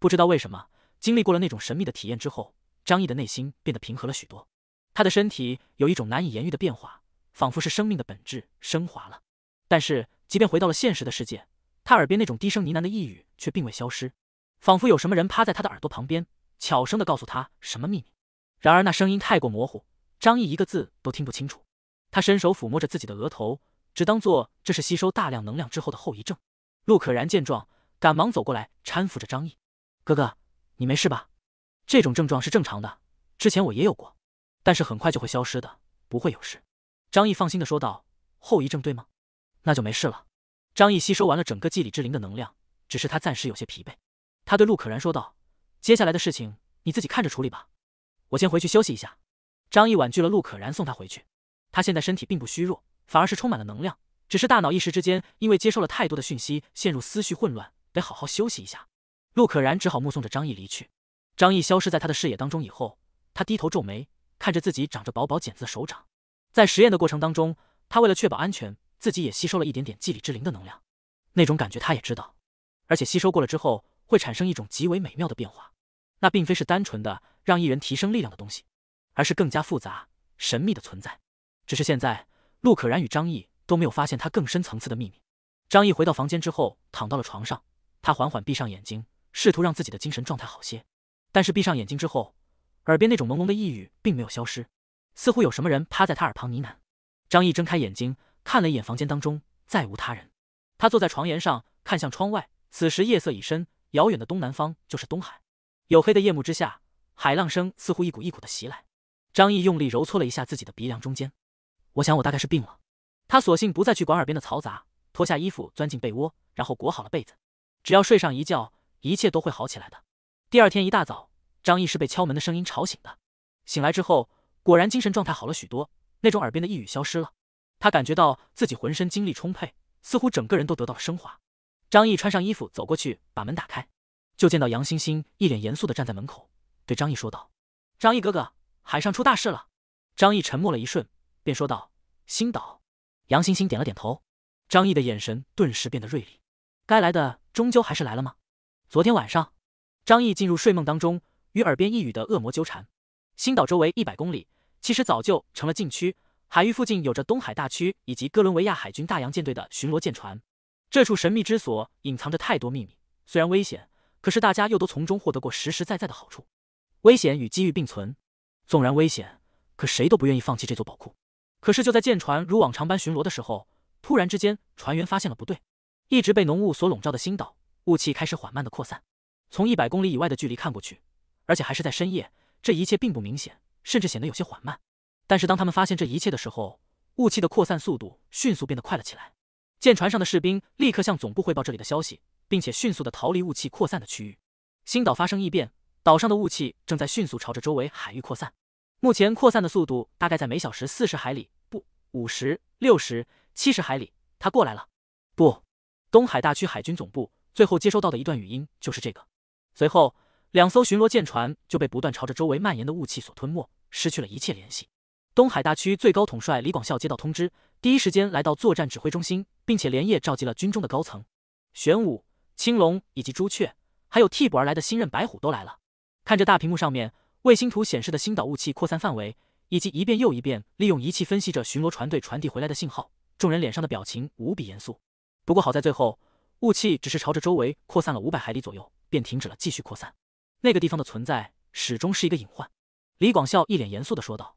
不知道为什么，经历过了那种神秘的体验之后，张毅的内心变得平和了许多。他的身体有一种难以言喻的变化，仿佛是生命的本质升华了。但是，即便回到了现实的世界，他耳边那种低声呢喃的呓语却并未消失，仿佛有什么人趴在他的耳朵旁边，悄声的告诉他什么秘密。然而，那声音太过模糊，张毅一个字都听不清楚。他伸手抚摸着自己的额头，只当做这是吸收大量能量之后的后遗症。陆可然见状，赶忙走过来搀扶着张毅。哥哥，你没事吧？这种症状是正常的，之前我也有过，但是很快就会消失的，不会有事。张毅放心的说道：“后遗症对吗？那就没事了。”张毅吸收完了整个祭礼之灵的能量，只是他暂时有些疲惫。他对陆可然说道：“接下来的事情你自己看着处理吧，我先回去休息一下。”张毅婉拒了陆可然送他回去，他现在身体并不虚弱，反而是充满了能量，只是大脑一时之间因为接受了太多的讯息，陷入思绪混乱，得好好休息一下。陆可然只好目送着张毅离去。张毅消失在他的视野当中以后，他低头皱眉，看着自己长着薄薄茧子的手掌。在实验的过程当中，他为了确保安全，自己也吸收了一点点祭礼之灵的能量。那种感觉他也知道，而且吸收过了之后会产生一种极为美妙的变化。那并非是单纯的让一人提升力量的东西，而是更加复杂神秘的存在。只是现在，陆可然与张毅都没有发现他更深层次的秘密。张毅回到房间之后，躺到了床上，他缓缓闭上眼睛。试图让自己的精神状态好些，但是闭上眼睛之后，耳边那种朦胧的呓语并没有消失，似乎有什么人趴在他耳旁呢喃。张毅睁开眼睛，看了一眼房间当中，再无他人。他坐在床沿上，看向窗外。此时夜色已深，遥远的东南方就是东海。黝黑的夜幕之下，海浪声似乎一股一股的袭来。张毅用力揉搓了一下自己的鼻梁中间。我想我大概是病了。他索性不再去管耳边的嘈杂，脱下衣服钻进被窝，然后裹好了被子。只要睡上一觉。一切都会好起来的。第二天一大早，张毅是被敲门的声音吵醒的。醒来之后，果然精神状态好了许多，那种耳边的呓语消失了。他感觉到自己浑身精力充沛，似乎整个人都得到了升华。张毅穿上衣服走过去，把门打开，就见到杨欣欣一脸严肃的站在门口，对张毅说道：“张毅哥哥，海上出大事了。”张毅沉默了一瞬，便说道：“星岛。”杨欣欣点了点头。张毅的眼神顿时变得锐利，该来的终究还是来了吗？昨天晚上，张毅进入睡梦当中，与耳边一语的恶魔纠缠。星岛周围一百公里，其实早就成了禁区海域附近，有着东海大区以及哥伦比亚海军大洋舰队的巡逻舰船。这处神秘之所隐藏着太多秘密，虽然危险，可是大家又都从中获得过实实在在的好处。危险与机遇并存，纵然危险，可谁都不愿意放弃这座宝库。可是就在舰船如往常般巡逻的时候，突然之间，船员发现了不对，一直被浓雾所笼罩的星岛。雾气开始缓慢的扩散，从一百公里以外的距离看过去，而且还是在深夜，这一切并不明显，甚至显得有些缓慢。但是当他们发现这一切的时候，雾气的扩散速度迅速变得快了起来。舰船上的士兵立刻向总部汇报这里的消息，并且迅速的逃离雾气扩散的区域。星岛发生异变，岛上的雾气正在迅速朝着周围海域扩散，目前扩散的速度大概在每小时四十海里，不，五十六十七十海里。他过来了，不，东海大区海军总部。最后接收到的一段语音就是这个。随后，两艘巡逻舰船就被不断朝着周围蔓延的雾气所吞没，失去了一切联系。东海大区最高统帅李广孝接到通知，第一时间来到作战指挥中心，并且连夜召集了军中的高层，玄武、青龙以及朱雀，还有替补而来的新任白虎都来了。看着大屏幕上面卫星图显示的星岛雾气扩散范围，以及一遍又一遍利用仪器分析着巡逻船队传递回来的信号，众人脸上的表情无比严肃。不过好在最后。雾气只是朝着周围扩散了五百海里左右，便停止了继续扩散。那个地方的存在始终是一个隐患。李广孝一脸严肃地说道。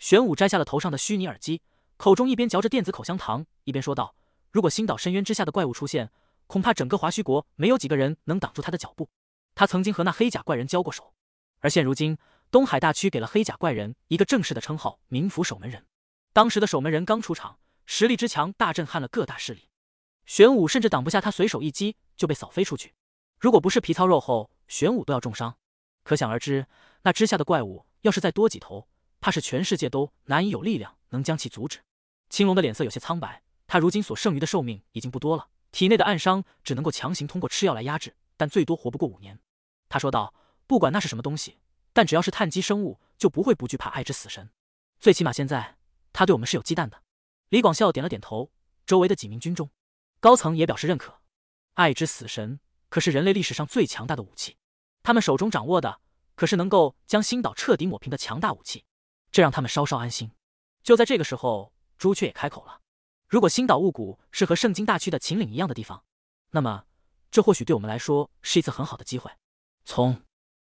玄武摘下了头上的虚拟耳机，口中一边嚼着电子口香糖，一边说道：“如果星岛深渊之下的怪物出现，恐怕整个华胥国没有几个人能挡住他的脚步。他曾经和那黑甲怪人交过手，而现如今东海大区给了黑甲怪人一个正式的称号——冥府守门人。当时的守门人刚出场，实力之强大震撼了各大势力。”玄武甚至挡不下他随手一击就被扫飞出去，如果不是皮糙肉厚，玄武都要重伤。可想而知，那之下的怪物要是再多几头，怕是全世界都难以有力量能将其阻止。青龙的脸色有些苍白，他如今所剩余的寿命已经不多了，体内的暗伤只能够强行通过吃药来压制，但最多活不过五年。他说道：“不管那是什么东西，但只要是碳基生物，就不会不惧怕爱之死神。最起码现在，他对我们是有忌惮的。”李广笑点了点头，周围的几名军中。高层也表示认可，爱之死神可是人类历史上最强大的武器，他们手中掌握的可是能够将星岛彻底抹平的强大武器，这让他们稍稍安心。就在这个时候，朱雀也开口了：“如果星岛雾谷是和圣经大区的秦岭一样的地方，那么这或许对我们来说是一次很好的机会。”从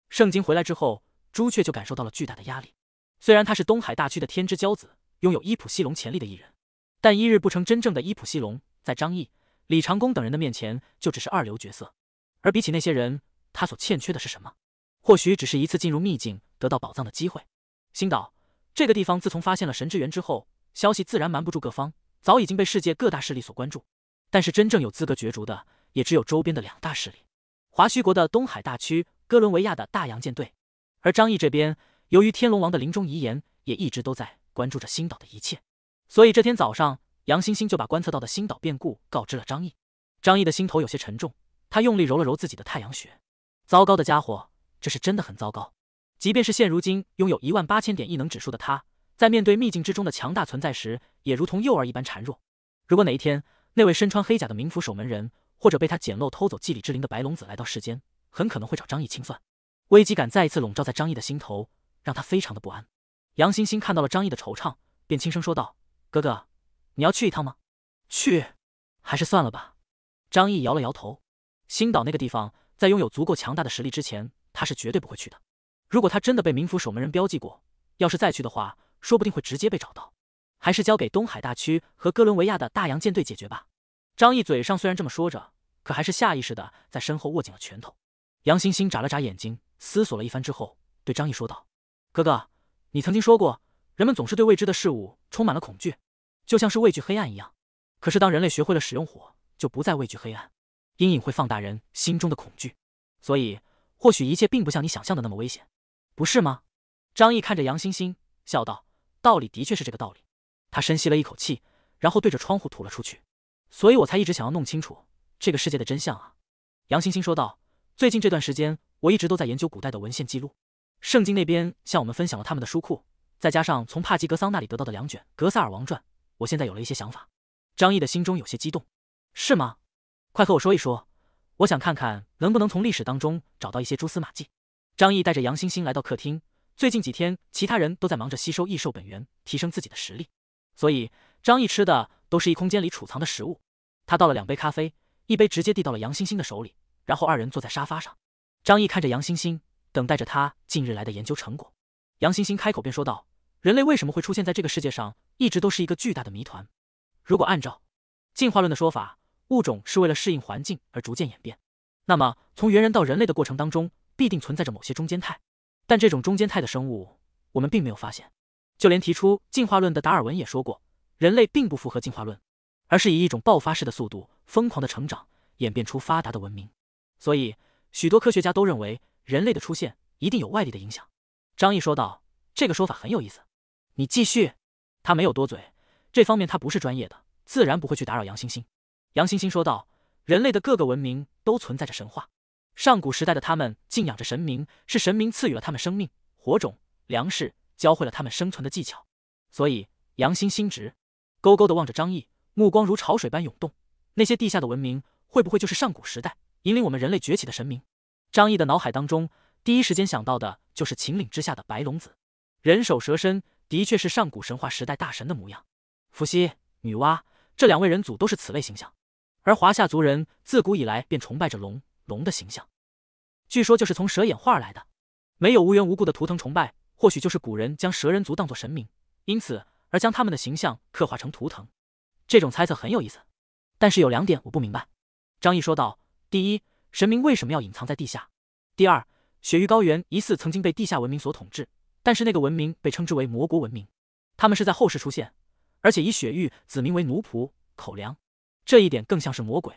圣经回来之后，朱雀就感受到了巨大的压力。虽然他是东海大区的天之骄子，拥有伊普西龙潜力的异人，但一日不成真正的伊普西龙，在张毅。李长工等人的面前就只是二流角色，而比起那些人，他所欠缺的是什么？或许只是一次进入秘境得到宝藏的机会。星岛这个地方自从发现了神之源之后，消息自然瞒不住各方，早已经被世界各大势力所关注。但是真正有资格角逐的，也只有周边的两大势力：华胥国的东海大区、哥伦维亚的大洋舰队。而张毅这边，由于天龙王的临终遗言，也一直都在关注着星岛的一切。所以这天早上。杨欣欣就把观测到的星岛变故告知了张毅，张毅的心头有些沉重，他用力揉了揉自己的太阳穴。糟糕的家伙，这是真的很糟糕。即便是现如今拥有一万八千点异能指数的他，在面对秘境之中的强大存在时，也如同幼儿一般孱弱。如果哪一天那位身穿黑甲的冥府守门人，或者被他捡漏偷走祭礼之灵的白龙子来到世间，很可能会找张毅清算。危机感再一次笼罩在张毅的心头，让他非常的不安。杨欣欣看到了张毅的惆怅，便轻声说道：“哥哥。”你要去一趟吗？去，还是算了吧。张毅摇了摇头。星岛那个地方，在拥有足够强大的实力之前，他是绝对不会去的。如果他真的被冥府守门人标记过，要是再去的话，说不定会直接被找到。还是交给东海大区和哥伦比亚的大洋舰队解决吧。张毅嘴上虽然这么说着，可还是下意识的在身后握紧了拳头。杨欣欣眨了眨眼睛，思索了一番之后，对张毅说道：“哥哥，你曾经说过，人们总是对未知的事物充满了恐惧。”就像是畏惧黑暗一样，可是当人类学会了使用火，就不再畏惧黑暗。阴影会放大人心中的恐惧，所以或许一切并不像你想象的那么危险，不是吗？张毅看着杨欣欣，笑道：“道理的确是这个道理。”他深吸了一口气，然后对着窗户吐了出去。所以我才一直想要弄清楚这个世界的真相啊！”杨欣欣说道。最近这段时间，我一直都在研究古代的文献记录，圣经那边向我们分享了他们的书库，再加上从帕吉格桑那里得到的两卷《格萨尔王传》。我现在有了一些想法，张毅的心中有些激动，是吗？快和我说一说，我想看看能不能从历史当中找到一些蛛丝马迹。张毅带着杨欣欣来到客厅，最近几天其他人都在忙着吸收异兽本源，提升自己的实力，所以张毅吃的都是异空间里储藏的食物。他倒了两杯咖啡，一杯直接递到了杨欣欣的手里，然后二人坐在沙发上。张毅看着杨欣欣，等待着他近日来的研究成果。杨欣欣开口便说道：“人类为什么会出现在这个世界上？”一直都是一个巨大的谜团。如果按照进化论的说法，物种是为了适应环境而逐渐演变，那么从猿人到人类的过程当中，必定存在着某些中间态。但这种中间态的生物，我们并没有发现。就连提出进化论的达尔文也说过，人类并不符合进化论，而是以一种爆发式的速度疯狂的成长，演变出发达的文明。所以，许多科学家都认为，人类的出现一定有外力的影响。张毅说道：“这个说法很有意思，你继续。”他没有多嘴，这方面他不是专业的，自然不会去打扰杨欣欣。杨欣欣说道：“人类的各个文明都存在着神话，上古时代的他们敬仰着神明，是神明赐予了他们生命、火种、粮食，教会了他们生存的技巧。所以，杨欣欣直勾勾的望着张毅，目光如潮水般涌动。那些地下的文明，会不会就是上古时代引领我们人类崛起的神明？”张毅的脑海当中，第一时间想到的就是秦岭之下的白龙子，人首蛇身。的确是上古神话时代大神的模样，伏羲、女娲这两位人祖都是此类形象。而华夏族人自古以来便崇拜着龙，龙的形象据说就是从蛇演化而来的。没有无缘无故的图腾崇拜，或许就是古人将蛇人族当作神明，因此而将他们的形象刻画成图腾。这种猜测很有意思，但是有两点我不明白。张毅说道：“第一，神明为什么要隐藏在地下？第二，雪域高原疑似曾经被地下文明所统治。”但是那个文明被称之为魔国文明，他们是在后世出现，而且以雪域子民为奴仆口粮，这一点更像是魔鬼，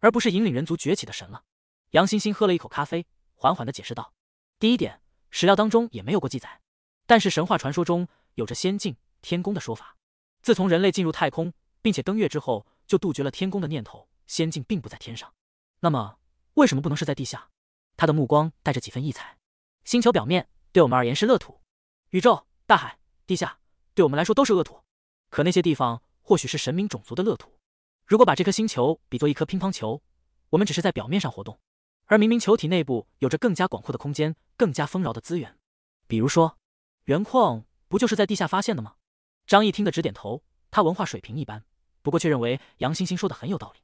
而不是引领人族崛起的神了。杨欣欣喝了一口咖啡，缓缓的解释道：“第一点，史料当中也没有过记载，但是神话传说中有着仙境天宫的说法。自从人类进入太空并且登月之后，就杜绝了天宫的念头，仙境并不在天上。那么为什么不能是在地下？”他的目光带着几分异彩，星球表面对我们而言是乐土。宇宙、大海、地下，对我们来说都是恶土。可那些地方或许是神明种族的乐土。如果把这颗星球比作一颗乒乓球，我们只是在表面上活动，而明明球体内部有着更加广阔的空间、更加丰饶的资源。比如说，原矿不就是在地下发现的吗？张毅听得直点头。他文化水平一般，不过却认为杨欣欣说的很有道理。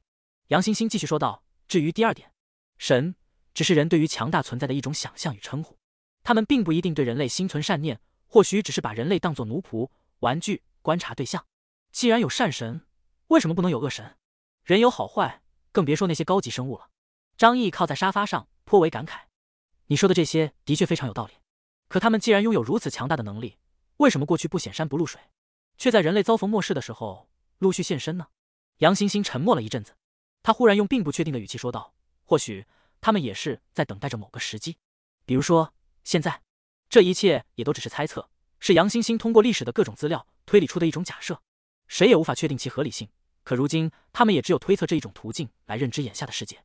杨欣欣继续说道：“至于第二点，神只是人对于强大存在的一种想象与称呼，他们并不一定对人类心存善念。”或许只是把人类当做奴仆、玩具、观察对象。既然有善神，为什么不能有恶神？人有好坏，更别说那些高级生物了。张毅靠在沙发上，颇为感慨：“你说的这些的确非常有道理。可他们既然拥有如此强大的能力，为什么过去不显山不露水，却在人类遭逢末世的时候陆续现身呢？”杨欣欣沉默了一阵子，他忽然用并不确定的语气说道：“或许他们也是在等待着某个时机，比如说现在。”这一切也都只是猜测，是杨欣欣通过历史的各种资料推理出的一种假设，谁也无法确定其合理性。可如今，他们也只有推测这一种途径来认知眼下的世界。